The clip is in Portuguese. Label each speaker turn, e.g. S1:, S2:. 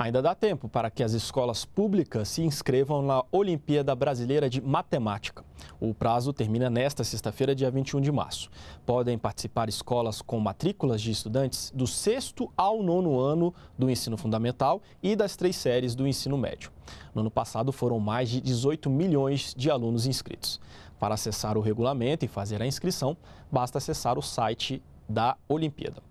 S1: Ainda dá tempo para que as escolas públicas se inscrevam na Olimpíada Brasileira de Matemática. O prazo termina nesta sexta-feira, dia 21 de março. Podem participar escolas com matrículas de estudantes do sexto ao nono ano do ensino fundamental e das três séries do ensino médio. No ano passado foram mais de 18 milhões de alunos inscritos. Para acessar o regulamento e fazer a inscrição, basta acessar o site da Olimpíada.